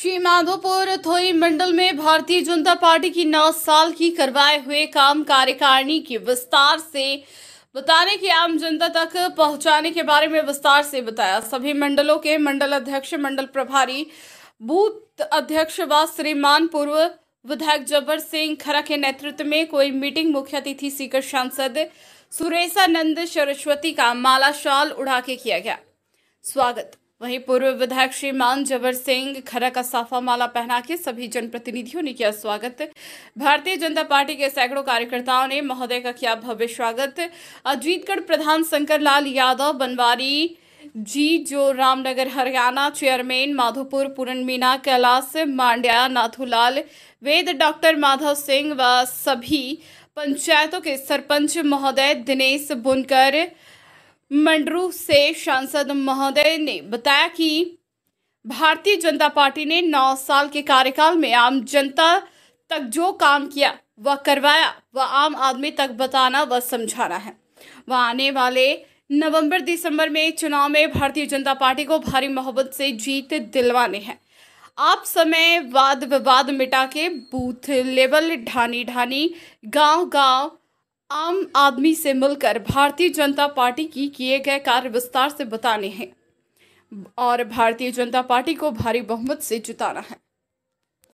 श्री माधोपुर थोई मंडल में भारतीय जनता पार्टी की नौ साल की करवाए हुए काम कार्यकारिणी की विस्तार से बताने की आम जनता तक पहुंचाने के बारे में विस्तार से बताया सभी मंडलों के मंडल अध्यक्ष मंडल प्रभारी बूथ अध्यक्ष व श्रीमान पूर्व विधायक जबर सिंह खरा के नेतृत्व में कोई मीटिंग मुख्य अतिथि सीकर सांसद सुरेशानंद सरस्वती का माला शाल उड़ा के किया गया स्वागत वहीं पूर्व विधायक श्री मान जबर सिंह खरा का साफा माला पहना के सभी जनप्रतिनिधियों ने किया स्वागत भारतीय जनता पार्टी के सैकड़ों कार्यकर्ताओं ने महोदय का किया भव्य स्वागत अजीतगढ़ प्रधान शंकर लाल यादव बनवारी जी जो रामनगर हरियाणा चेयरमैन माधोपुर पूरन मीना कैलाश मांड्या नाथूलाल वेद डॉक्टर माधव सिंह व सभी पंचायतों के सरपंच महोदय दिनेश बुनकर मंडरू से सांसद महोदय ने बताया कि भारतीय जनता पार्टी ने नौ साल के कार्यकाल में आम जनता तक जो काम किया वह करवाया वह आम आदमी तक बताना व समझाना है वह आने वाले नवंबर दिसंबर में चुनाव में भारतीय जनता पार्टी को भारी मोहब्बत से जीत दिलवाने हैं आप समय वाद विवाद मिटा के बूथ लेवल ढानी ढानी गांव गांव आम आदमी से मिलकर भारतीय जनता पार्टी की किए गए कार्य विस्तार से बताने हैं और भारतीय जनता पार्टी को भारी बहुमत से जिताना है